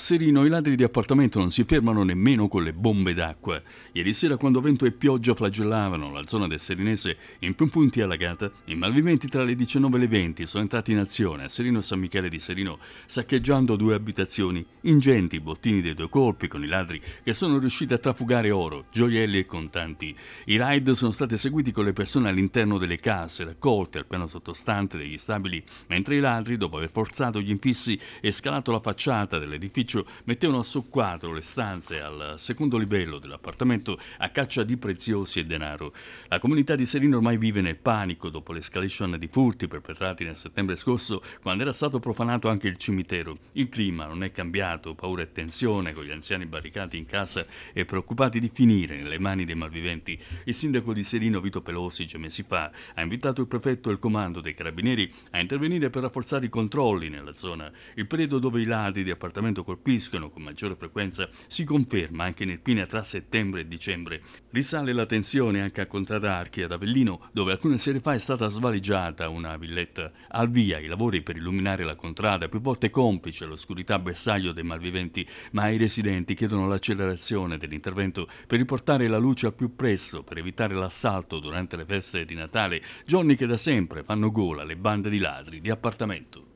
Serino i ladri di appartamento non si fermano nemmeno con le bombe d'acqua. Ieri sera quando vento e pioggia flagellavano la zona del Serinese in più punti allagata, i malviventi tra le 19 e le 20 sono entrati in azione a Serino San Michele di Serino saccheggiando due abitazioni, ingenti bottini dei due colpi con i ladri che sono riusciti a trafugare oro, gioielli e contanti. I raid sono stati eseguiti con le persone all'interno delle case raccolte al piano sottostante degli stabili, mentre i ladri, dopo aver forzato gli infissi e scalato la facciata dell'edificio, massiccio mettevano a soqquadro le stanze al secondo livello dell'appartamento a caccia di preziosi e denaro. La comunità di Serino ormai vive nel panico dopo l'escalation di furti perpetrati nel settembre scorso, quando era stato profanato anche il cimitero. Il clima non è cambiato, paura e tensione con gli anziani barricati in casa e preoccupati di finire nelle mani dei malviventi. Il sindaco di Serino, Vito Pelosi, mesi fa, ha invitato il prefetto e il comando dei carabinieri a intervenire per rafforzare i controlli nella zona, il periodo dove i ladri di appartamento colpiscono con maggiore frequenza si conferma anche nel Pina tra settembre e dicembre. Risale la tensione anche a Contradarchi ad Avellino, dove alcune sere fa è stata svaligiata una villetta. Al via i lavori per illuminare la contrada, più volte complice l'oscurità bersaglio dei malviventi, ma i residenti chiedono l'accelerazione dell'intervento per riportare la luce al più presto, per evitare l'assalto durante le feste di Natale, giorni che da sempre fanno gola alle bande di ladri di appartamento.